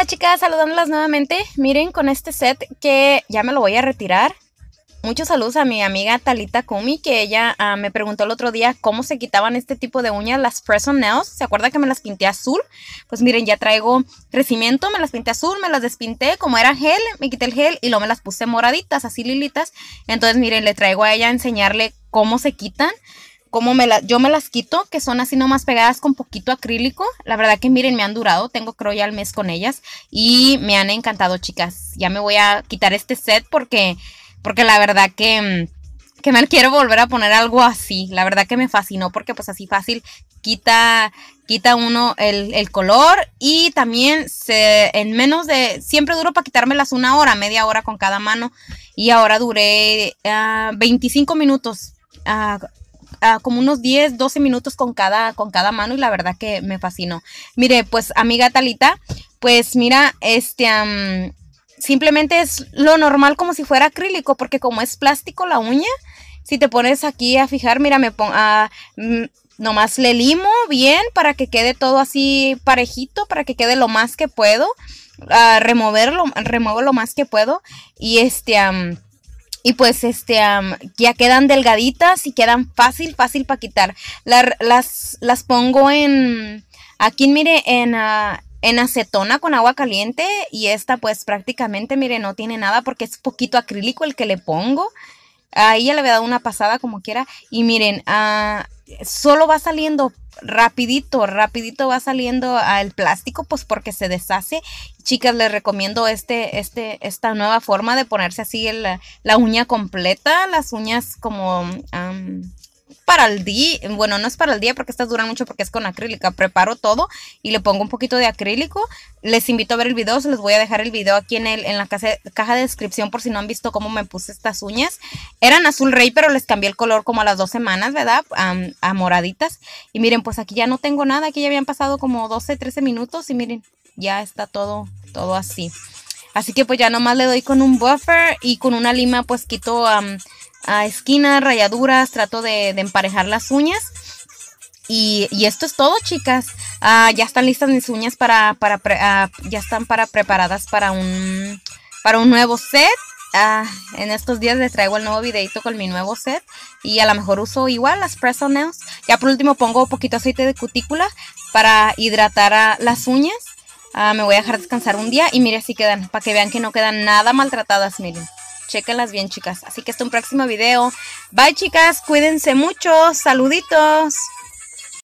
Hola chicas, saludándolas nuevamente. Miren con este set que ya me lo voy a retirar. Muchos saludos a mi amiga Talita Kumi, que ella ah, me preguntó el otro día cómo se quitaban este tipo de uñas, las press on nails. ¿Se acuerda que me las pinté azul? Pues miren, ya traigo crecimiento, me las pinté azul, me las despinté, como era gel, me quité el gel y luego me las puse moraditas, así lilitas. Entonces miren, le traigo a ella a enseñarle cómo se quitan como me yo me las quito, que son así nomás pegadas con poquito acrílico. La verdad que miren, me han durado, tengo creo ya el mes con ellas y me han encantado, chicas. Ya me voy a quitar este set porque, porque la verdad que, que me quiero volver a poner algo así. La verdad que me fascinó porque pues así fácil quita, quita uno el, color y también se, en menos de, siempre duro para quitármelas una hora, media hora con cada mano y ahora duré ah, Veinticinco 25 minutos. Ah, Ah, como unos 10, 12 minutos con cada, con cada mano y la verdad que me fascinó. Mire, pues amiga Talita, pues mira, este... simplemente es lo normal como si fuera acrílico, porque como es plástico la uña, si te pones aquí a fijar, mira, me pongo, ah, mm, nomás le limo bien para que quede todo así parejito, para que quede lo más que puedo, ah, removerlo, remuevo lo más que puedo y este... Y pues este ya quedan delgaditas y quedan fácil, fácil para quitar. las, las pongo en, aquí mire, ah, en, acetona con agua caliente y esta pues prácticamente, mire, no tiene nada porque es poquito acrílico el que le pongo. Ahí ya le voy dado una pasada como quiera y miren, ah, solo va saliendo rapidito, rapidito va saliendo al plástico, pues porque se deshace. Chicas, les recomiendo este, este, esta nueva forma de ponerse así la uña completa, las uñas como para el día, bueno, no es para el día porque estas duran mucho porque es con acrílica. Preparo todo y le pongo un poquito de acrílico. Les invito a ver el video, se les voy a dejar el video aquí en, el, en la caja de descripción por si no han visto cómo me puse estas uñas. Eran azul rey, pero les cambié el color como a las dos semanas, ¿verdad? A, moraditas. Y miren, pues aquí ya no tengo nada, aquí ya habían pasado como 12, 13 minutos y miren, ya está todo, todo así. Así que pues ya nomás le doy con un buffer y con una lima pues quito a esquinas, rayaduras, trato de, emparejar las uñas. Y, esto es todo, chicas. Ah, ya están listas mis uñas para, ah, ya están para preparadas para un, para un nuevo set. Ah, en estos días les traigo el nuevo videito con mi nuevo set y a lo mejor uso igual las press nails. Ya por último pongo un poquito aceite de cutícula para hidratar a las uñas. me voy a dejar descansar un día y mire así quedan, para que vean que no quedan nada maltratadas, miren. Chéquenlas bien, chicas. Así que hasta un próximo video. Bye, chicas. Cuídense mucho. Saluditos.